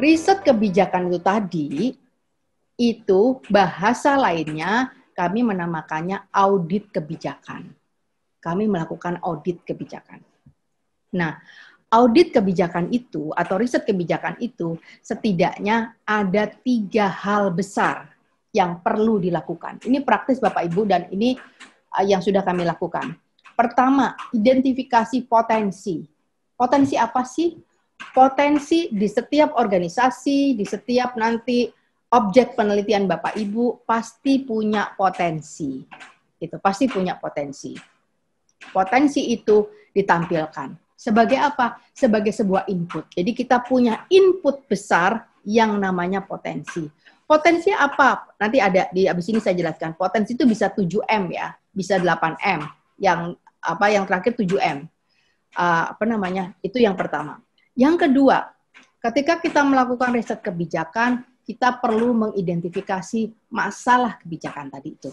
riset kebijakan itu tadi itu bahasa lainnya kami menamakannya audit kebijakan. Kami melakukan audit kebijakan. Nah, audit kebijakan itu atau riset kebijakan itu setidaknya ada tiga hal besar yang perlu dilakukan. Ini praktis Bapak Ibu dan ini uh, yang sudah kami lakukan. Pertama, identifikasi potensi. Potensi apa sih potensi di setiap organisasi, di setiap nanti objek penelitian Bapak Ibu pasti punya potensi. Itu pasti punya potensi. Potensi itu ditampilkan. Sebagai apa? Sebagai sebuah input. Jadi kita punya input besar yang namanya potensi. Potensi apa? Nanti ada di abis ini saya jelaskan. Potensi itu bisa 7M ya, bisa 8M. Yang apa yang terakhir 7M. Uh, ah, apa namanya? Itu yang pertama. Yang kedua, ketika kita melakukan riset kebijakan, kita perlu mengidentifikasi masalah kebijakan tadi itu.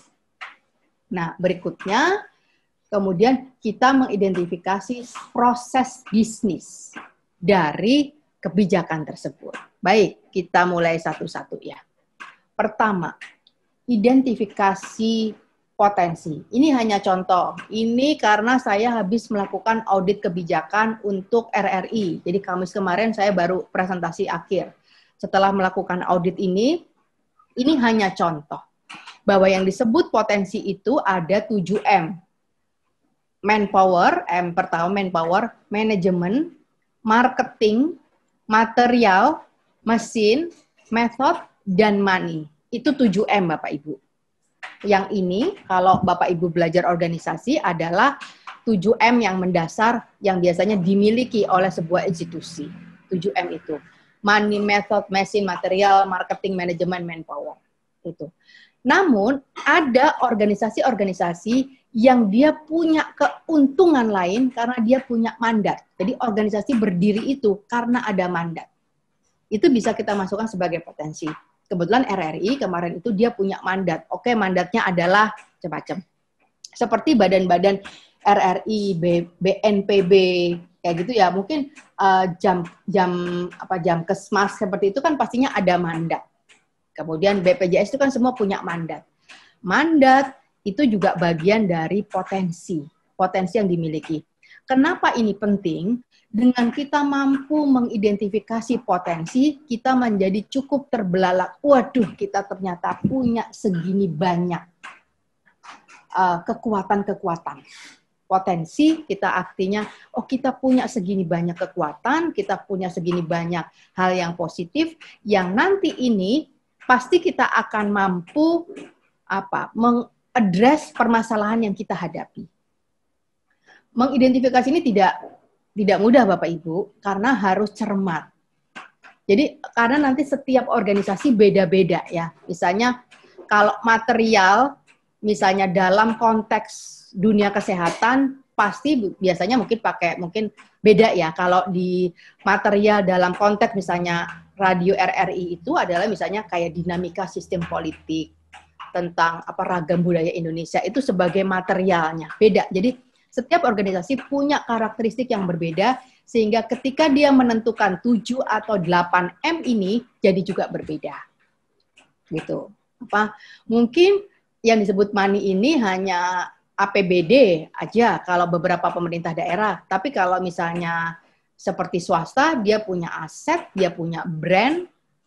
Nah, berikutnya, kemudian kita mengidentifikasi proses bisnis dari kebijakan tersebut. Baik, kita mulai satu-satu ya. Pertama, identifikasi potensi. Ini hanya contoh. Ini karena saya habis melakukan audit kebijakan untuk RRI. Jadi Kamis kemarin saya baru presentasi akhir. Setelah melakukan audit ini, ini hanya contoh bahwa yang disebut potensi itu ada 7M. Manpower, M pertama manpower, manajemen, marketing, material, mesin, method, dan money. Itu 7M Bapak Ibu yang ini kalau Bapak Ibu belajar organisasi adalah 7M yang mendasar yang biasanya dimiliki oleh sebuah institusi. 7M itu. Money, method, mesin, material, marketing, manajemen, manpower. Itu. Namun ada organisasi-organisasi yang dia punya keuntungan lain karena dia punya mandat. Jadi organisasi berdiri itu karena ada mandat. Itu bisa kita masukkan sebagai potensi kebetulan RRI kemarin itu dia punya mandat. Oke, mandatnya adalah macam-macam. Seperti badan-badan RRI, BNPB, kayak gitu ya. Mungkin uh, jam jam apa jam kesmas seperti itu kan pastinya ada mandat. Kemudian BPJS itu kan semua punya mandat. Mandat itu juga bagian dari potensi, potensi yang dimiliki. Kenapa ini penting? dengan kita mampu mengidentifikasi potensi, kita menjadi cukup terbelalak. Waduh, kita ternyata punya segini banyak kekuatan eh, kekuatan-kekuatan. Potensi kita artinya, oh kita punya segini banyak kekuatan, kita punya segini banyak hal yang positif, yang nanti ini pasti kita akan mampu apa mengadres permasalahan yang kita hadapi. Mengidentifikasi ini tidak tidak mudah Bapak Ibu karena harus cermat. Jadi karena nanti setiap organisasi beda-beda ya. Misalnya kalau material misalnya dalam konteks dunia kesehatan pasti biasanya mungkin pakai mungkin beda ya kalau di material dalam konteks misalnya radio RRI itu adalah misalnya kayak dinamika sistem politik tentang apa ragam budaya Indonesia itu sebagai materialnya beda jadi setiap organisasi punya karakteristik yang berbeda sehingga ketika dia menentukan 7 atau 8 M ini jadi juga berbeda. Gitu. Apa mungkin yang disebut money ini hanya APBD aja kalau beberapa pemerintah daerah, tapi kalau misalnya seperti swasta dia punya aset, dia punya brand,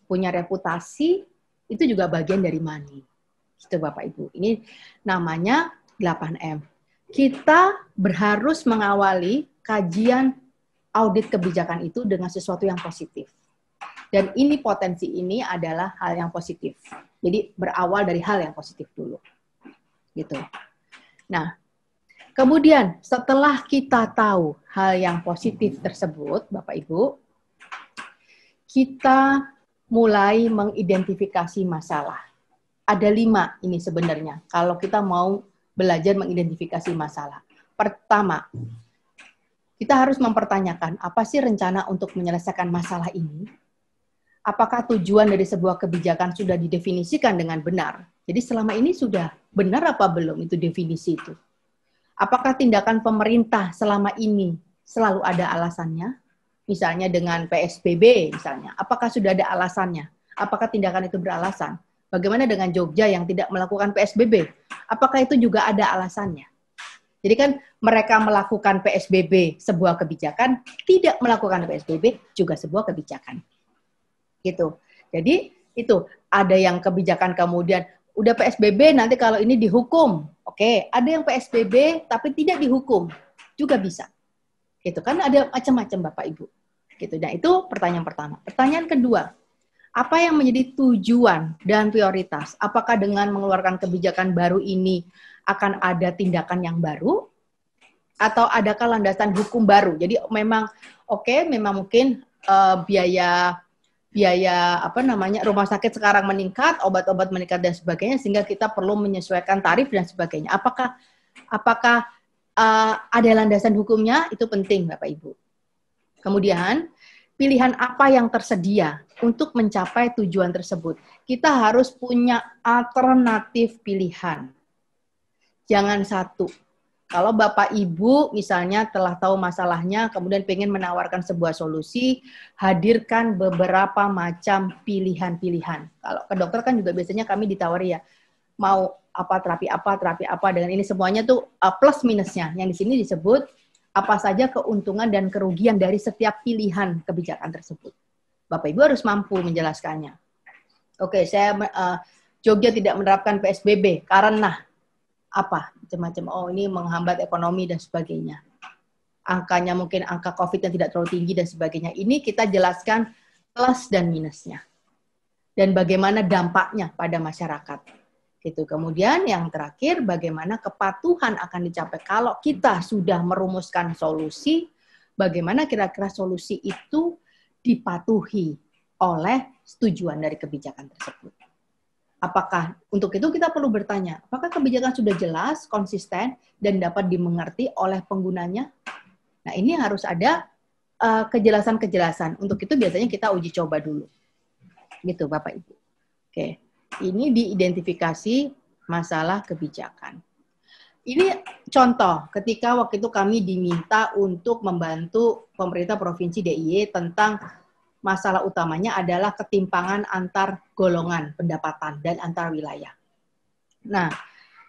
punya reputasi, itu juga bagian dari money. Gitu Bapak Ibu. Ini namanya 8M kita berharus mengawali kajian audit kebijakan itu dengan sesuatu yang positif. Dan ini potensi ini adalah hal yang positif. Jadi berawal dari hal yang positif dulu. Gitu. Nah, kemudian setelah kita tahu hal yang positif tersebut, Bapak Ibu, kita mulai mengidentifikasi masalah. Ada lima ini sebenarnya. Kalau kita mau belajar mengidentifikasi masalah. Pertama, kita harus mempertanyakan apa sih rencana untuk menyelesaikan masalah ini? Apakah tujuan dari sebuah kebijakan sudah didefinisikan dengan benar? Jadi selama ini sudah benar apa belum itu definisi itu? Apakah tindakan pemerintah selama ini selalu ada alasannya? Misalnya dengan PSBB misalnya, apakah sudah ada alasannya? Apakah tindakan itu beralasan? Bagaimana dengan Jogja yang tidak melakukan PSBB? Apakah itu juga ada alasannya? Jadi kan mereka melakukan PSBB sebuah kebijakan, tidak melakukan PSBB juga sebuah kebijakan. Gitu. Jadi itu ada yang kebijakan kemudian udah PSBB nanti kalau ini dihukum. Oke, ada yang PSBB tapi tidak dihukum juga bisa. Gitu kan ada macam-macam Bapak Ibu. Gitu. Nah, itu pertanyaan pertama. Pertanyaan kedua, apa yang menjadi tujuan dan prioritas? Apakah dengan mengeluarkan kebijakan baru ini akan ada tindakan yang baru? Atau adakah landasan hukum baru? Jadi memang oke, okay, memang mungkin uh, biaya biaya apa namanya rumah sakit sekarang meningkat, obat-obat meningkat dan sebagainya sehingga kita perlu menyesuaikan tarif dan sebagainya. Apakah apakah uh, ada landasan hukumnya? Itu penting Bapak Ibu. Kemudian pilihan apa yang tersedia untuk mencapai tujuan tersebut. Kita harus punya alternatif pilihan. Jangan satu. Kalau Bapak Ibu misalnya telah tahu masalahnya, kemudian pengen menawarkan sebuah solusi, hadirkan beberapa macam pilihan-pilihan. Kalau ke dokter kan juga biasanya kami ditawari ya, mau apa terapi apa, terapi apa, dengan ini semuanya tuh eh, plus minusnya. Yang di sini disebut apa saja keuntungan dan kerugian dari setiap pilihan kebijakan tersebut. Bapak Ibu harus mampu menjelaskannya. Oke, saya uh, Jogja tidak menerapkan PSBB karena apa? Macam-macam. Oh, ini menghambat ekonomi dan sebagainya. Angkanya mungkin angka COVID yang tidak terlalu tinggi dan sebagainya. Ini kita jelaskan plus dan minusnya. Dan bagaimana dampaknya pada masyarakat. Itu kemudian yang terakhir bagaimana kepatuhan akan dicapai kalau kita sudah merumuskan solusi, bagaimana kira-kira solusi itu dipatuhi oleh tujuan dari kebijakan tersebut. Apakah untuk itu kita perlu bertanya, apakah kebijakan sudah jelas, konsisten, dan dapat dimengerti oleh penggunanya? Nah, ini harus ada eh, kejelasan-kejelasan. Uh, untuk itu biasanya kita uji coba dulu. Gitu, Bapak Ibu. Oke. Okay ini diidentifikasi masalah kebijakan. Ini contoh ketika waktu itu kami diminta untuk membantu pemerintah provinsi DIY tentang masalah utamanya adalah ketimpangan antar golongan pendapatan dan antar wilayah. Nah,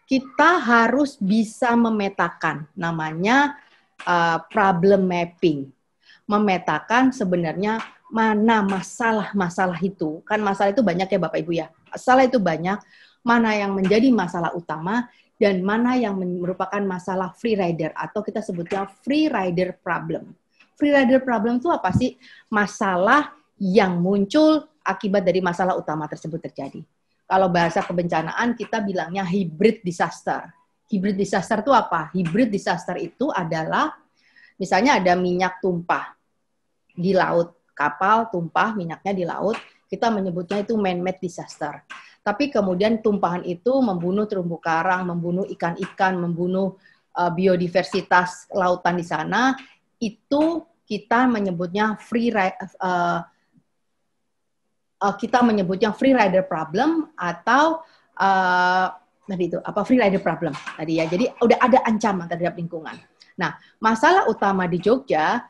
kita harus bisa memetakan namanya uh, problem mapping. Memetakan sebenarnya mana masalah-masalah itu. Kan masalah itu banyak ya Bapak Ibu ya masalah itu banyak, mana yang menjadi masalah utama, dan mana yang merupakan masalah free rider atau kita sebutnya free rider problem. Free rider problem itu apa sih? Masalah yang muncul akibat dari masalah utama tersebut terjadi. Kalau bahasa kebencanaan kita bilangnya hybrid disaster. Hybrid disaster itu apa? Hybrid disaster itu adalah misalnya ada minyak tumpah di laut, kapal tumpah minyaknya di laut, kita menyebutnya itu man-made disaster. Tapi kemudian tumpahan itu membunuh terumbu karang, membunuh ikan-ikan, membunuh uh, biodiversitas lautan di sana. Itu kita menyebutnya free uh, uh, kita menyebutnya free rider problem atau uh, itu apa free rider problem tadi ya. Jadi udah ada ancaman terhadap lingkungan. Nah, masalah utama di Jogja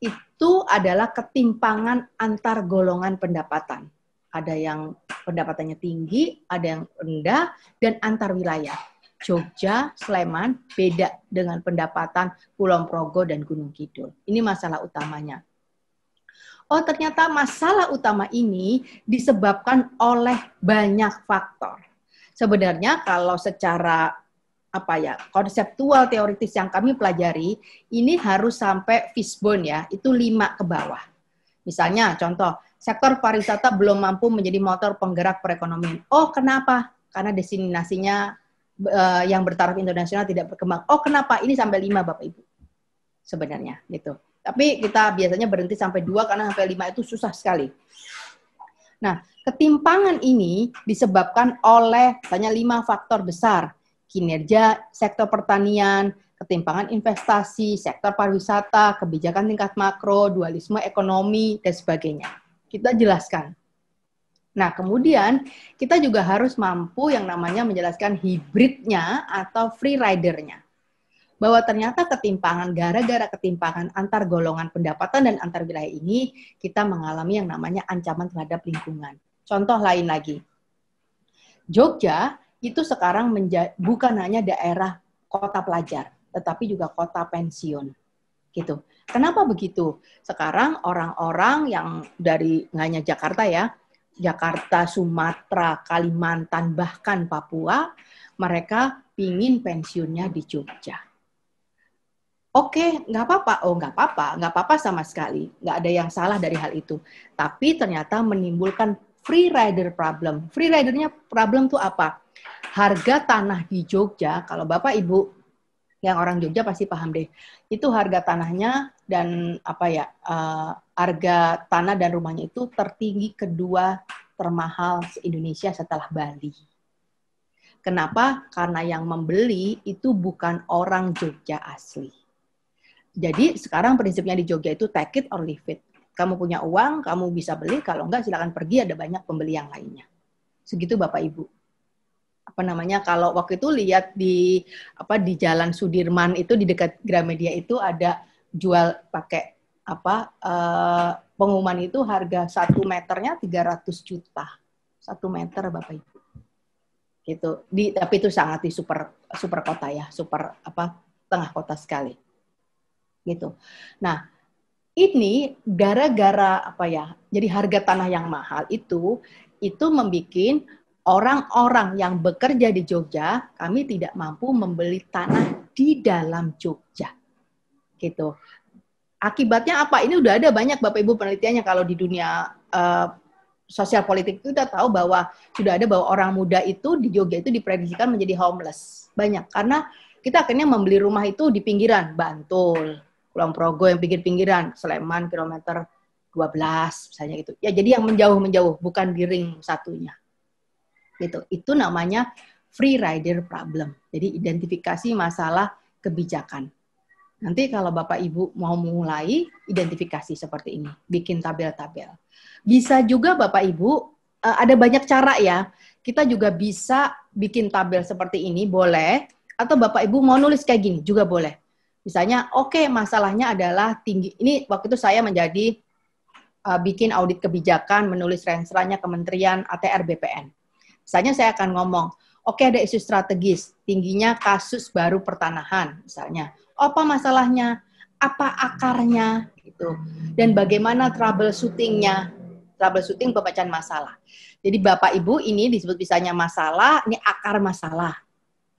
itu adalah ketimpangan antar golongan pendapatan. Ada yang pendapatannya tinggi, ada yang rendah, dan antar wilayah. Jogja, Sleman beda dengan pendapatan Pulau Progo dan Gunung Kidul. Ini masalah utamanya. Oh, ternyata masalah utama ini disebabkan oleh banyak faktor. Sebenarnya kalau secara apa ya konseptual teoritis yang kami pelajari ini harus sampai fishbone ya itu lima ke bawah misalnya contoh sektor pariwisata belum mampu menjadi motor penggerak perekonomian oh kenapa karena destinasinya uh, yang bertaraf internasional tidak berkembang oh kenapa ini sampai lima bapak ibu sebenarnya gitu tapi kita biasanya berhenti sampai dua karena sampai lima itu susah sekali nah ketimpangan ini disebabkan oleh banyak lima faktor besar kinerja sektor pertanian, ketimpangan investasi, sektor pariwisata, kebijakan tingkat makro, dualisme ekonomi, dan sebagainya. Kita jelaskan. Nah, kemudian kita juga harus mampu yang namanya menjelaskan hibridnya atau free ridernya. Bahwa ternyata ketimpangan, gara-gara ketimpangan antar golongan pendapatan dan antar wilayah ini, kita mengalami yang namanya ancaman terhadap lingkungan. Contoh lain lagi, Jogja itu sekarang bukan hanya daerah kota pelajar, tetapi juga kota pensiun. Gitu. Kenapa begitu? Sekarang orang-orang yang dari nggak hanya Jakarta ya, Jakarta, Sumatera, Kalimantan, bahkan Papua, mereka pingin pensiunnya di Jogja. Oke, nggak apa-apa. Oh, nggak apa-apa. Nggak apa-apa sama sekali. Nggak ada yang salah dari hal itu. Tapi ternyata menimbulkan free rider problem. Free ridernya problem tuh apa? Harga tanah di Jogja, kalau Bapak Ibu yang orang Jogja pasti paham deh. Itu harga tanahnya dan apa ya, uh, harga tanah dan rumahnya itu tertinggi kedua termahal se-Indonesia setelah Bali. Kenapa? Karena yang membeli itu bukan orang Jogja asli. Jadi sekarang prinsipnya di Jogja itu take it or leave it. Kamu punya uang, kamu bisa beli, kalau enggak silakan pergi, ada banyak pembeli yang lainnya. Segitu Bapak Ibu apa namanya kalau waktu itu lihat di apa di Jalan Sudirman itu di dekat Gramedia itu ada jual pakai apa uh, pengumuman itu harga satu meternya 300 juta satu meter bapak ibu gitu di tapi itu sangat di super super kota ya super apa tengah kota sekali gitu nah ini gara-gara apa ya jadi harga tanah yang mahal itu itu membuat orang-orang yang bekerja di Jogja, kami tidak mampu membeli tanah di dalam Jogja. Gitu. Akibatnya apa? Ini udah ada banyak Bapak Ibu penelitiannya kalau di dunia uh, sosial politik itu kita tahu bahwa sudah ada bahwa orang muda itu di Jogja itu diprediksikan menjadi homeless. Banyak karena kita akhirnya membeli rumah itu di pinggiran Bantul, Kulon Progo yang pinggir-pinggiran, Sleman kilometer 12 misalnya gitu. Ya jadi yang menjauh-menjauh bukan di ring satunya gitu. Itu namanya free rider problem. Jadi identifikasi masalah kebijakan. Nanti kalau Bapak Ibu mau mulai identifikasi seperti ini, bikin tabel-tabel. Bisa juga Bapak Ibu eh, ada banyak cara ya. Kita juga bisa bikin tabel seperti ini boleh atau Bapak Ibu mau nulis kayak gini juga boleh. Misalnya, oke okay, masalahnya adalah tinggi. Ini waktu itu saya menjadi eh, bikin audit kebijakan, menulis renserannya Kementerian ATR BPN. Misalnya saya akan ngomong, oke okay, ada isu strategis, tingginya kasus baru pertanahan misalnya. Apa masalahnya? Apa akarnya? Gitu. Dan bagaimana troubleshootingnya? Troubleshooting pembacaan masalah. Jadi Bapak Ibu ini disebut misalnya masalah, ini akar masalah.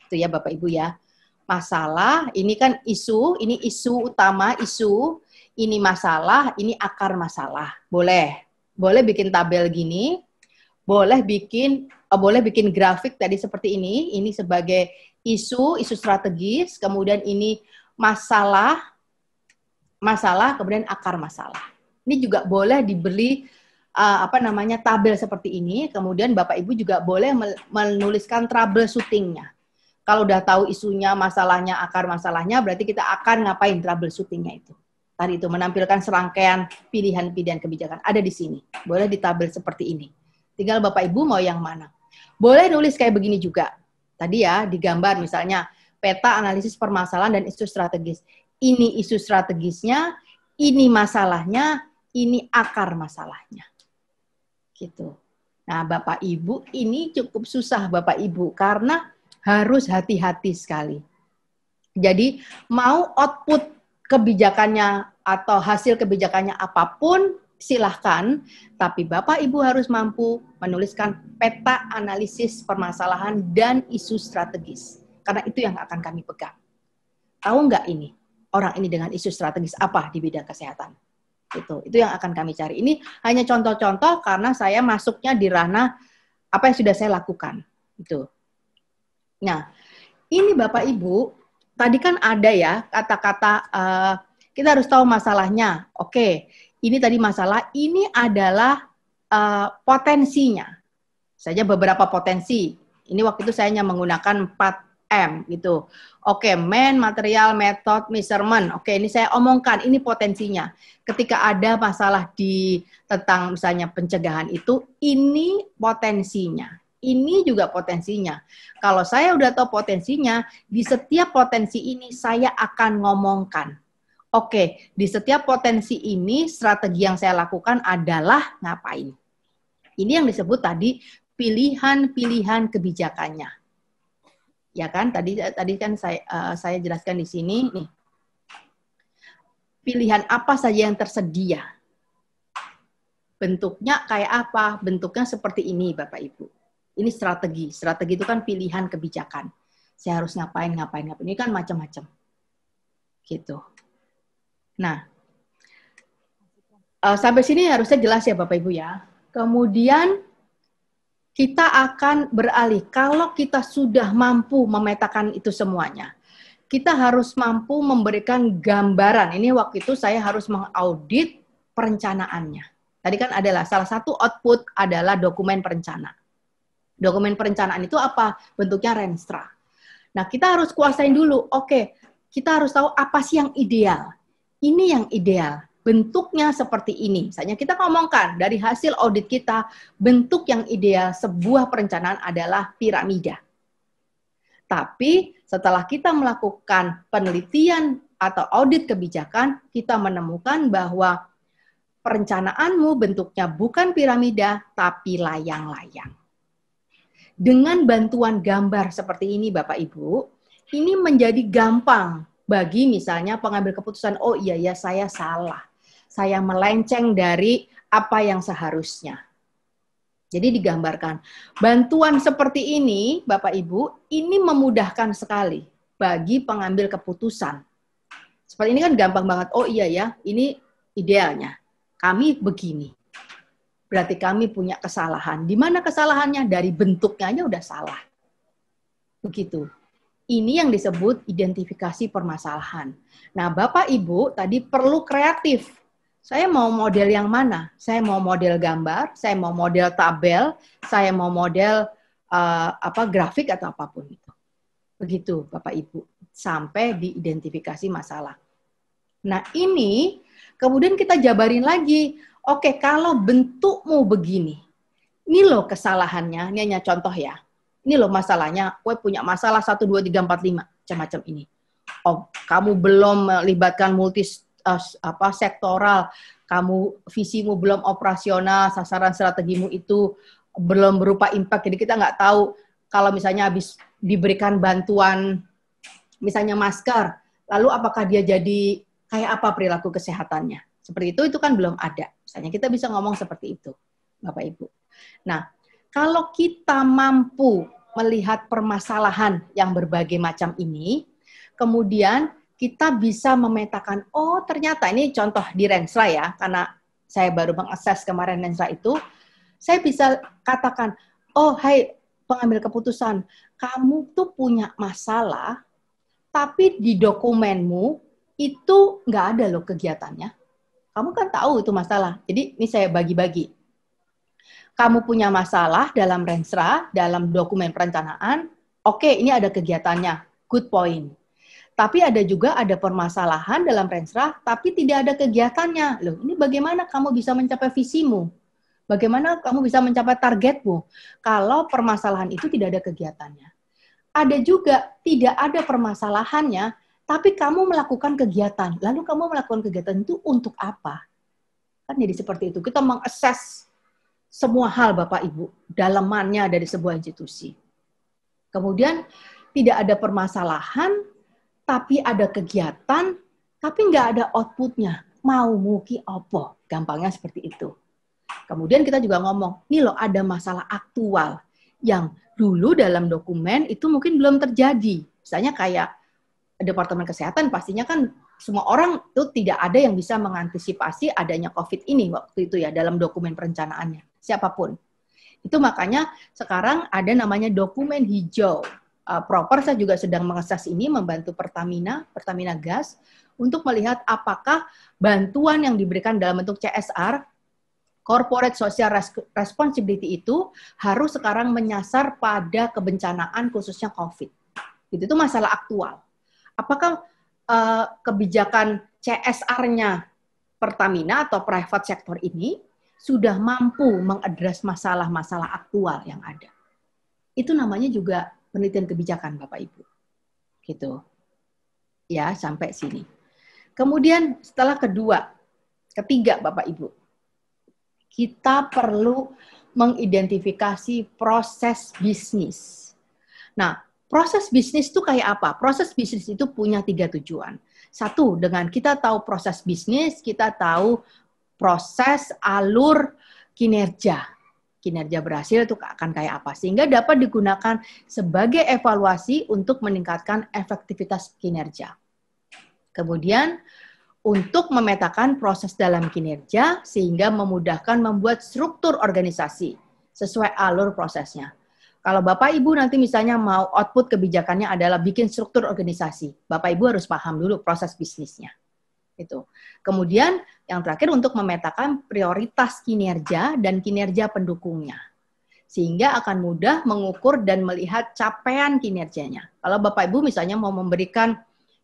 Itu ya Bapak Ibu ya. Masalah, ini kan isu, ini isu utama, isu, ini masalah, ini akar masalah. Boleh. Boleh bikin tabel gini, boleh bikin uh, boleh bikin grafik tadi seperti ini, ini sebagai isu, isu strategis, kemudian ini masalah masalah, kemudian akar masalah. Ini juga boleh dibeli uh, apa namanya tabel seperti ini, kemudian Bapak Ibu juga boleh menuliskan trouble troubleshootingnya. Kalau udah tahu isunya, masalahnya, akar masalahnya, berarti kita akan ngapain trouble troubleshootingnya itu. Tadi itu menampilkan serangkaian pilihan-pilihan kebijakan ada di sini. Boleh di tabel seperti ini. Tinggal Bapak Ibu mau yang mana. Boleh nulis kayak begini juga. Tadi ya, digambar misalnya peta analisis permasalahan dan isu strategis. Ini isu strategisnya, ini masalahnya, ini akar masalahnya. Gitu. Nah, Bapak Ibu ini cukup susah Bapak Ibu karena harus hati-hati sekali. Jadi mau output kebijakannya atau hasil kebijakannya apapun, silahkan, tapi Bapak Ibu harus mampu menuliskan peta analisis permasalahan dan isu strategis. Karena itu yang akan kami pegang. Tahu nggak ini? Orang ini dengan isu strategis apa di bidang kesehatan? Itu, itu yang akan kami cari. Ini hanya contoh-contoh karena saya masuknya di ranah apa yang sudah saya lakukan. Itu. Nah, ini Bapak Ibu, tadi kan ada ya kata-kata uh, kita harus tahu masalahnya. Oke, okay ini tadi masalah, ini adalah uh, potensinya. Saja beberapa potensi. Ini waktu itu saya hanya menggunakan 4M gitu. Oke, okay, man, material, method, measurement. Oke, okay, ini saya omongkan, ini potensinya. Ketika ada masalah di tentang misalnya pencegahan itu, ini potensinya. Ini juga potensinya. Kalau saya udah tahu potensinya, di setiap potensi ini saya akan ngomongkan Oke, di setiap potensi ini strategi yang saya lakukan adalah ngapain? Ini yang disebut tadi pilihan-pilihan kebijakannya. Ya kan? Tadi tadi kan saya uh, saya jelaskan di sini nih. Pilihan apa saja yang tersedia? Bentuknya kayak apa? Bentuknya seperti ini, Bapak Ibu. Ini strategi. Strategi itu kan pilihan kebijakan. Saya harus ngapain, ngapain, ngapain. Ini kan macam-macam. Gitu. Nah, uh, sampai sini harusnya jelas ya Bapak Ibu ya. Kemudian kita akan beralih kalau kita sudah mampu memetakan itu semuanya. Kita harus mampu memberikan gambaran. Ini waktu itu saya harus mengaudit perencanaannya. Tadi kan adalah salah satu output adalah dokumen perencana. Dokumen perencanaan itu apa? Bentuknya Renstra. Nah, kita harus kuasain dulu. Oke, kita harus tahu apa sih yang ideal ini yang ideal. Bentuknya seperti ini. Misalnya kita ngomongkan dari hasil audit kita, bentuk yang ideal sebuah perencanaan adalah piramida. Tapi setelah kita melakukan penelitian atau audit kebijakan, kita menemukan bahwa perencanaanmu bentuknya bukan piramida, tapi layang-layang. Dengan bantuan gambar seperti ini, Bapak Ibu, ini menjadi gampang bagi misalnya pengambil keputusan, oh iya ya saya salah, saya melenceng dari apa yang seharusnya. Jadi digambarkan, bantuan seperti ini Bapak Ibu, ini memudahkan sekali bagi pengambil keputusan. Seperti ini kan gampang banget, oh iya ya, ini idealnya. Kami begini. Berarti kami punya kesalahan. Di mana kesalahannya? Dari bentuknya aja udah salah. Begitu. Ini yang disebut identifikasi permasalahan. Nah, Bapak Ibu tadi perlu kreatif. Saya mau model yang mana? Saya mau model gambar, saya mau model tabel, saya mau model uh, apa grafik atau apapun itu. Begitu, Bapak Ibu, sampai diidentifikasi masalah. Nah, ini kemudian kita jabarin lagi. Oke, kalau bentukmu begini, ini loh kesalahannya, ini hanya contoh ya ini loh masalahnya, gue punya masalah 1, 2, 3, 4, 5, macam-macam ini. Oh, kamu belum melibatkan multi uh, apa sektoral, kamu visimu belum operasional, sasaran strategimu itu belum berupa impact, jadi kita nggak tahu kalau misalnya habis diberikan bantuan misalnya masker, lalu apakah dia jadi kayak apa perilaku kesehatannya. Seperti itu, itu kan belum ada. Misalnya kita bisa ngomong seperti itu, Bapak Ibu. Nah, kalau kita mampu melihat permasalahan yang berbagai macam ini, kemudian kita bisa memetakan, oh ternyata ini contoh di Rensra ya, karena saya baru mengakses kemarin Rensra itu, saya bisa katakan, oh hai pengambil keputusan, kamu tuh punya masalah, tapi di dokumenmu itu nggak ada loh kegiatannya. Kamu kan tahu itu masalah. Jadi ini saya bagi-bagi kamu punya masalah dalam rensra, dalam dokumen perencanaan, oke okay, ini ada kegiatannya, good point. Tapi ada juga ada permasalahan dalam rensra, tapi tidak ada kegiatannya. Loh, ini bagaimana kamu bisa mencapai visimu? Bagaimana kamu bisa mencapai targetmu kalau permasalahan itu tidak ada kegiatannya? Ada juga tidak ada permasalahannya, tapi kamu melakukan kegiatan. Lalu kamu melakukan kegiatan itu untuk apa? Kan jadi seperti itu. Kita mengakses semua hal Bapak Ibu, dalemannya dari sebuah institusi. Kemudian tidak ada permasalahan, tapi ada kegiatan, tapi nggak ada outputnya. Mau muki opo, gampangnya seperti itu. Kemudian kita juga ngomong, nih loh ada masalah aktual yang dulu dalam dokumen itu mungkin belum terjadi. Misalnya kayak Departemen Kesehatan pastinya kan semua orang itu tidak ada yang bisa mengantisipasi adanya COVID ini waktu itu ya dalam dokumen perencanaannya siapapun. Itu makanya sekarang ada namanya dokumen hijau. Uh, proper saya juga sedang mengesas ini membantu Pertamina, Pertamina Gas untuk melihat apakah bantuan yang diberikan dalam bentuk CSR corporate social responsibility itu harus sekarang menyasar pada kebencanaan khususnya COVID. Gitu, itu masalah aktual. Apakah uh, kebijakan CSR-nya Pertamina atau private sector ini sudah mampu mengadres masalah-masalah aktual yang ada. Itu namanya juga penelitian kebijakan Bapak Ibu. Gitu. Ya, sampai sini. Kemudian setelah kedua, ketiga Bapak Ibu, kita perlu mengidentifikasi proses bisnis. Nah, proses bisnis itu kayak apa? Proses bisnis itu punya tiga tujuan. Satu, dengan kita tahu proses bisnis, kita tahu proses, alur, kinerja. Kinerja berhasil itu akan kayak apa. Sehingga dapat digunakan sebagai evaluasi untuk meningkatkan efektivitas kinerja. Kemudian, untuk memetakan proses dalam kinerja sehingga memudahkan membuat struktur organisasi sesuai alur prosesnya. Kalau Bapak Ibu nanti misalnya mau output kebijakannya adalah bikin struktur organisasi, Bapak Ibu harus paham dulu proses bisnisnya gitu. Kemudian yang terakhir untuk memetakan prioritas kinerja dan kinerja pendukungnya. Sehingga akan mudah mengukur dan melihat capaian kinerjanya. Kalau Bapak Ibu misalnya mau memberikan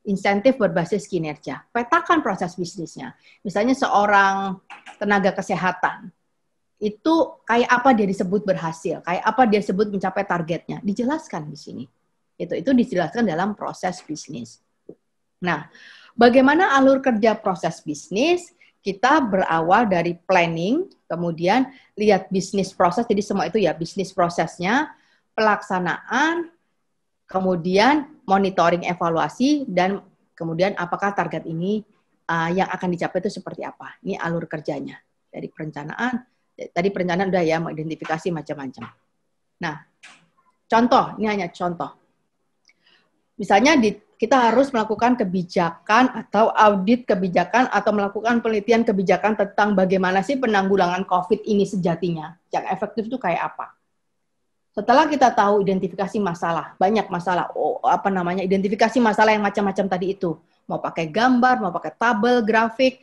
insentif berbasis kinerja. Petakan proses bisnisnya. Misalnya seorang tenaga kesehatan, itu kayak apa dia disebut berhasil, kayak apa dia disebut mencapai targetnya, dijelaskan di sini. Itu itu dijelaskan dalam proses bisnis. Nah, Bagaimana alur kerja proses bisnis? Kita berawal dari planning, kemudian lihat bisnis proses, jadi semua itu ya bisnis prosesnya, pelaksanaan, kemudian monitoring evaluasi, dan kemudian apakah target ini uh, yang akan dicapai itu seperti apa. Ini alur kerjanya dari perencanaan. Tadi perencanaan udah ya mengidentifikasi macam-macam. Nah, contoh, ini hanya contoh. Misalnya di kita harus melakukan kebijakan atau audit kebijakan atau melakukan penelitian kebijakan tentang bagaimana sih penanggulangan COVID ini sejatinya. Yang efektif itu kayak apa? Setelah kita tahu identifikasi masalah, banyak masalah, oh, apa namanya, identifikasi masalah yang macam-macam tadi itu. Mau pakai gambar, mau pakai tabel, grafik,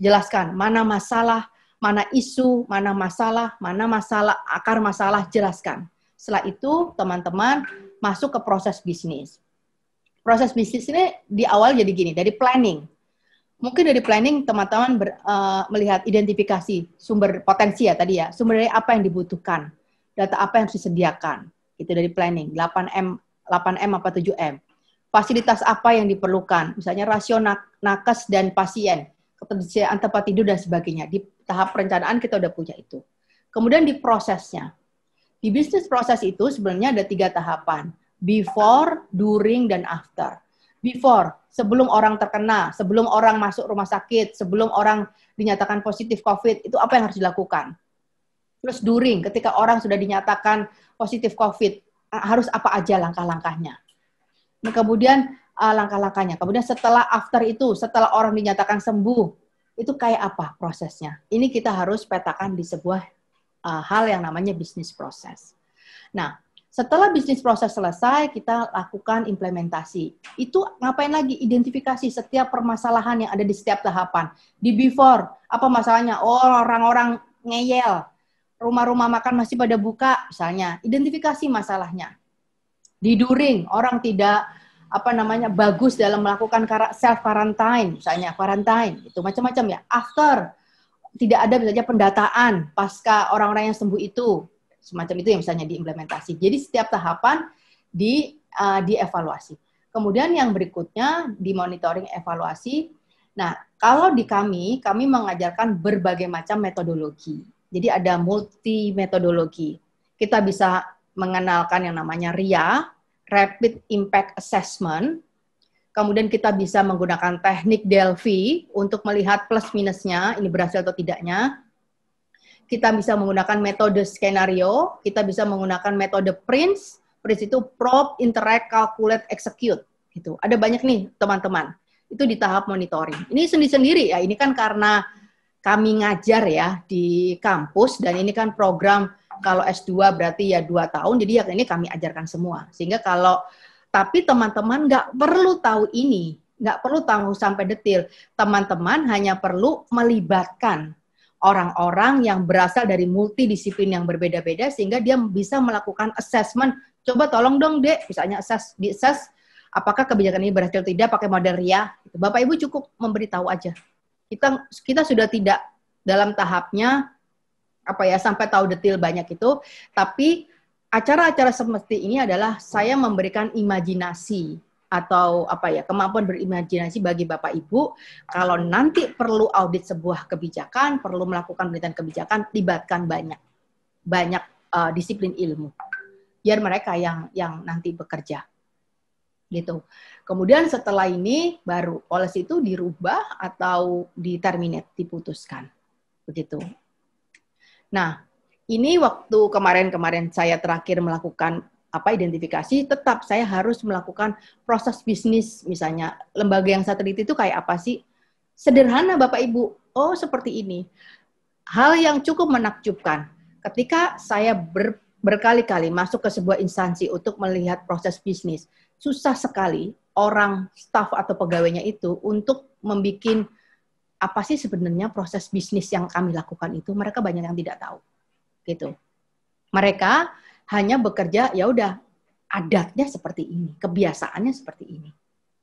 jelaskan mana masalah, mana isu, mana masalah, mana masalah, akar masalah, jelaskan. Setelah itu, teman-teman masuk ke proses bisnis proses bisnis ini di awal jadi gini, dari planning. Mungkin dari planning teman-teman uh, melihat identifikasi sumber potensi ya tadi ya, sumber dari apa yang dibutuhkan, data apa yang harus disediakan. Itu dari planning, 8M, 8M apa 7M. Fasilitas apa yang diperlukan, misalnya rasio nak, nakes dan pasien, ketersediaan tempat tidur dan sebagainya. Di tahap perencanaan kita udah punya itu. Kemudian di prosesnya. Di bisnis proses itu sebenarnya ada tiga tahapan before, during, dan after. Before, sebelum orang terkena, sebelum orang masuk rumah sakit, sebelum orang dinyatakan positif COVID, itu apa yang harus dilakukan? Terus during, ketika orang sudah dinyatakan positif COVID, harus apa aja langkah-langkahnya? Nah, kemudian langkah-langkahnya. Kemudian setelah after itu, setelah orang dinyatakan sembuh, itu kayak apa prosesnya? Ini kita harus petakan di sebuah uh, hal yang namanya bisnis proses. Nah, setelah bisnis proses selesai, kita lakukan implementasi. Itu ngapain lagi? Identifikasi setiap permasalahan yang ada di setiap tahapan. Di before, apa masalahnya? Oh, orang-orang ngeyel. Rumah-rumah makan masih pada buka, misalnya. Identifikasi masalahnya. Di during, orang tidak apa namanya bagus dalam melakukan self quarantine misalnya quarantine itu macam-macam ya after tidak ada misalnya pendataan pasca orang-orang yang sembuh itu semacam itu yang misalnya diimplementasi. Jadi setiap tahapan di uh, dievaluasi. Kemudian yang berikutnya di monitoring evaluasi. Nah, kalau di kami, kami mengajarkan berbagai macam metodologi. Jadi ada multi metodologi. Kita bisa mengenalkan yang namanya RIA, Rapid Impact Assessment. Kemudian kita bisa menggunakan teknik Delphi untuk melihat plus minusnya, ini berhasil atau tidaknya kita bisa menggunakan metode skenario, kita bisa menggunakan metode PRINCE. PRINCE itu probe, interact, calculate, execute. Gitu. Ada banyak nih teman-teman. Itu di tahap monitoring. Ini sendiri-sendiri ya. Ini kan karena kami ngajar ya di kampus dan ini kan program kalau S2 berarti ya dua tahun. Jadi ya ini kami ajarkan semua. Sehingga kalau tapi teman-teman nggak perlu tahu ini, nggak perlu tahu sampai detail. Teman-teman hanya perlu melibatkan orang-orang yang berasal dari multidisiplin yang berbeda-beda sehingga dia bisa melakukan assessment. Coba tolong dong dek, misalnya assess, di assess apakah kebijakan ini berhasil tidak pakai model RIA. Gitu. Bapak Ibu cukup memberitahu aja. Kita kita sudah tidak dalam tahapnya apa ya sampai tahu detail banyak itu, tapi acara-acara seperti ini adalah saya memberikan imajinasi atau apa ya kemampuan berimajinasi bagi Bapak Ibu kalau nanti perlu audit sebuah kebijakan, perlu melakukan penelitian kebijakan, libatkan banyak banyak uh, disiplin ilmu biar mereka yang yang nanti bekerja gitu. Kemudian setelah ini baru policy itu dirubah atau diterminate, diputuskan. Begitu. Nah, ini waktu kemarin-kemarin saya terakhir melakukan apa identifikasi tetap saya harus melakukan proses bisnis misalnya lembaga yang saya teliti itu kayak apa sih sederhana Bapak Ibu oh seperti ini hal yang cukup menakjubkan ketika saya ber, berkali-kali masuk ke sebuah instansi untuk melihat proses bisnis susah sekali orang staff atau pegawainya itu untuk membuat apa sih sebenarnya proses bisnis yang kami lakukan itu mereka banyak yang tidak tahu gitu mereka hanya bekerja ya udah adatnya seperti ini, kebiasaannya seperti ini.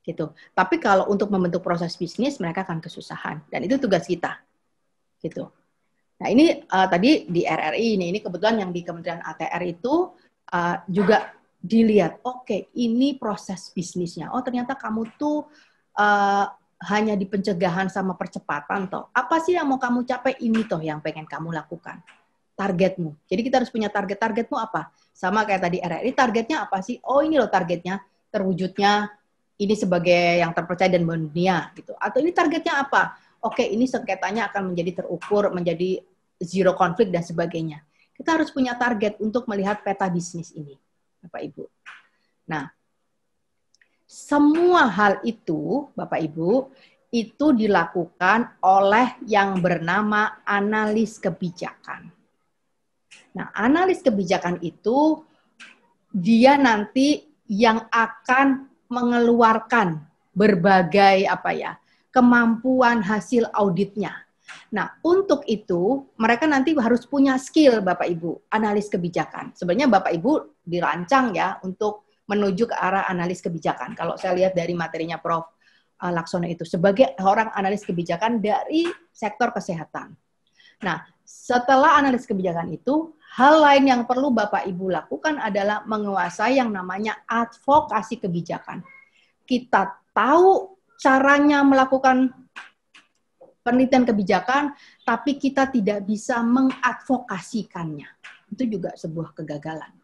Gitu. Tapi kalau untuk membentuk proses bisnis mereka akan kesusahan dan itu tugas kita. Gitu. Nah, ini uh, tadi di RRI ini ini kebetulan yang di Kementerian ATR itu uh, juga dilihat, oke, okay, ini proses bisnisnya. Oh, ternyata kamu tuh uh, hanya di pencegahan sama percepatan toh. Apa sih yang mau kamu capai ini toh yang pengen kamu lakukan? targetmu. Jadi kita harus punya target-targetmu apa? Sama kayak tadi RRI, targetnya apa sih? Oh ini loh targetnya, terwujudnya ini sebagai yang terpercaya dan mendunia gitu. Atau ini targetnya apa? Oke, ini sengketanya akan menjadi terukur, menjadi zero konflik dan sebagainya. Kita harus punya target untuk melihat peta bisnis ini, Bapak Ibu. Nah, semua hal itu, Bapak Ibu, itu dilakukan oleh yang bernama analis kebijakan. Nah, analis kebijakan itu dia nanti yang akan mengeluarkan berbagai apa ya, kemampuan hasil auditnya. Nah, untuk itu mereka nanti harus punya skill Bapak Ibu, analis kebijakan. Sebenarnya Bapak Ibu dirancang ya untuk menuju ke arah analis kebijakan. Kalau saya lihat dari materinya Prof eh, Laksono itu sebagai orang analis kebijakan dari sektor kesehatan. Nah, setelah analis kebijakan itu Hal lain yang perlu Bapak Ibu lakukan adalah menguasai yang namanya advokasi kebijakan. Kita tahu caranya melakukan penelitian kebijakan, tapi kita tidak bisa mengadvokasikannya. Itu juga sebuah kegagalan.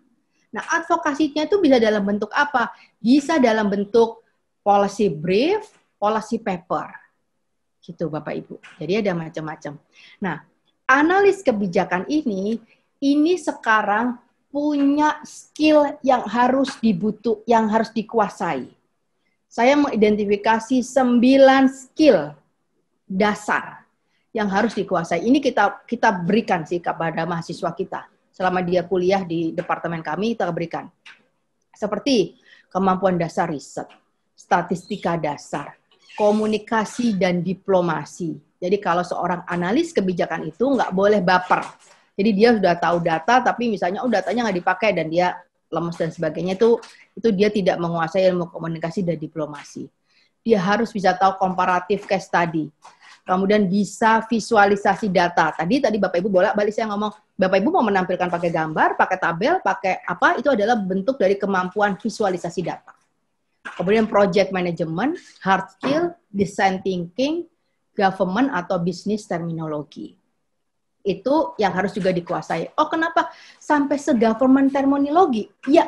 Nah, advokasinya itu bisa dalam bentuk apa? Bisa dalam bentuk policy brief, policy paper. Gitu Bapak Ibu. Jadi ada macam-macam. Nah, analis kebijakan ini ini sekarang punya skill yang harus dibutuh, yang harus dikuasai. Saya mengidentifikasi sembilan skill dasar yang harus dikuasai. Ini kita kita berikan sih kepada mahasiswa kita selama dia kuliah di departemen kami kita berikan. Seperti kemampuan dasar riset, statistika dasar, komunikasi dan diplomasi. Jadi kalau seorang analis kebijakan itu nggak boleh baper jadi dia sudah tahu data, tapi misalnya oh datanya nggak dipakai dan dia lemes dan sebagainya itu itu dia tidak menguasai ilmu komunikasi dan diplomasi. Dia harus bisa tahu komparatif case tadi, Kemudian bisa visualisasi data. Tadi tadi Bapak Ibu bolak balik saya ngomong Bapak Ibu mau menampilkan pakai gambar, pakai tabel, pakai apa itu adalah bentuk dari kemampuan visualisasi data. Kemudian project management, hard skill, design thinking, government atau bisnis terminologi itu yang harus juga dikuasai. Oh, kenapa sampai se-government terminologi? Ya,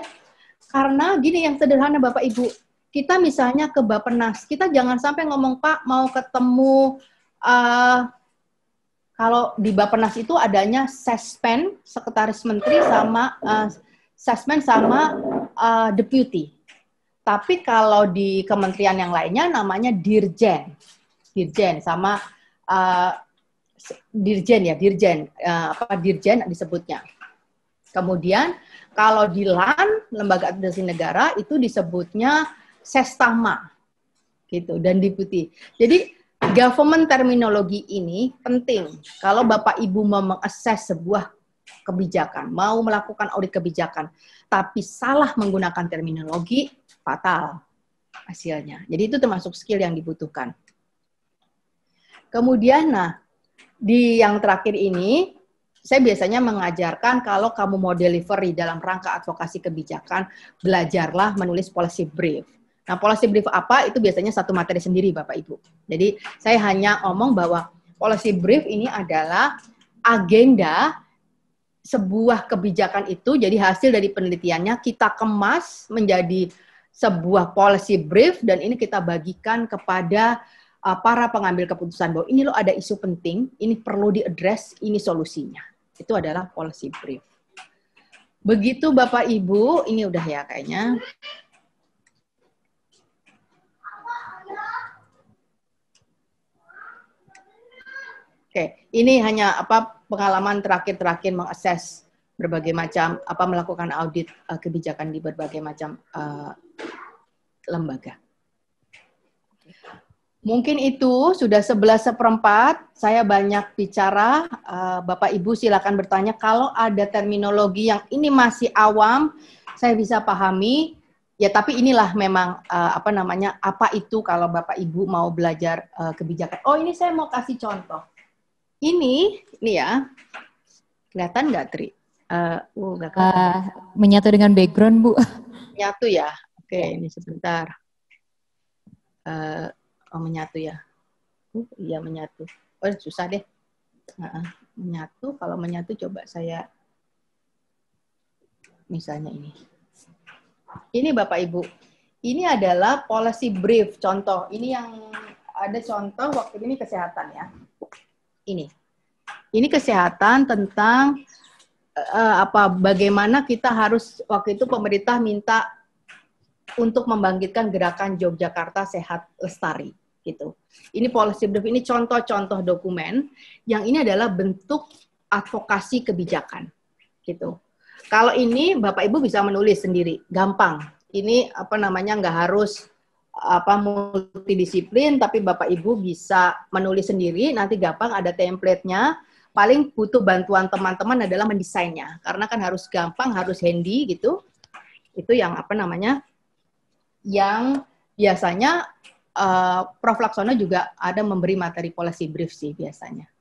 karena gini yang sederhana Bapak Ibu, kita misalnya ke Bapenas, kita jangan sampai ngomong Pak mau ketemu uh, kalau di Bapenas itu adanya sespen, sekretaris menteri sama uh, sespen sama uh, eh, deputy. Tapi kalau di kementerian yang lainnya namanya dirjen, dirjen sama uh, dirjen ya dirjen uh, apa dirjen disebutnya kemudian kalau di LAN lembaga administrasi negara itu disebutnya sestama gitu dan deputi jadi government terminologi ini penting kalau bapak ibu mau mengakses sebuah kebijakan mau melakukan audit kebijakan tapi salah menggunakan terminologi fatal hasilnya jadi itu termasuk skill yang dibutuhkan kemudian nah di yang terakhir ini saya biasanya mengajarkan kalau kamu mau delivery dalam rangka advokasi kebijakan, belajarlah menulis policy brief. Nah, policy brief apa itu biasanya satu materi sendiri Bapak Ibu. Jadi, saya hanya omong bahwa policy brief ini adalah agenda sebuah kebijakan itu, jadi hasil dari penelitiannya kita kemas menjadi sebuah policy brief dan ini kita bagikan kepada uh, para pengambil keputusan bahwa ini lo ada isu penting, ini perlu diadres, ini solusinya. Itu adalah policy brief. Begitu Bapak Ibu, ini udah ya kayaknya. Oke, ini hanya apa pengalaman terakhir-terakhir mengakses berbagai macam apa melakukan audit uh, kebijakan di berbagai macam uh, lembaga. Mungkin itu sudah sebelas seperempat. Saya banyak bicara. Eh, Bapak Ibu silakan bertanya. Kalau ada terminologi yang ini masih awam, saya bisa pahami. Ya, tapi inilah memang eh, apa namanya? Apa itu kalau Bapak Ibu mau belajar eh, kebijakan? Oh, ini saya mau kasih contoh. Ini, ini ya. Kelihatan nggak, Tri? Uh, uh, gak uh, menyatu dengan background, Bu. Menyatu ya. Oke, ya. ini sebentar oh, menyatu ya uh, iya menyatu oh susah deh uh, menyatu kalau menyatu coba saya misalnya ini ini bapak ibu ini adalah policy brief contoh ini yang ada contoh waktu ini kesehatan ya ini ini kesehatan tentang eh, eh, apa bagaimana kita harus waktu itu pemerintah minta untuk membangkitkan gerakan Yogyakarta Sehat Lestari gitu. Ini policy brief ini contoh-contoh dokumen yang ini adalah bentuk advokasi kebijakan gitu. Kalau ini Bapak Ibu bisa menulis sendiri, gampang. Ini apa namanya nggak harus apa multidisiplin tapi Bapak Ibu bisa menulis sendiri nanti gampang ada template-nya paling butuh bantuan teman-teman adalah mendesainnya karena kan harus gampang harus handy gitu itu yang apa namanya yang biasanya uh, Prof. Laksono juga ada memberi materi policy brief sih biasanya.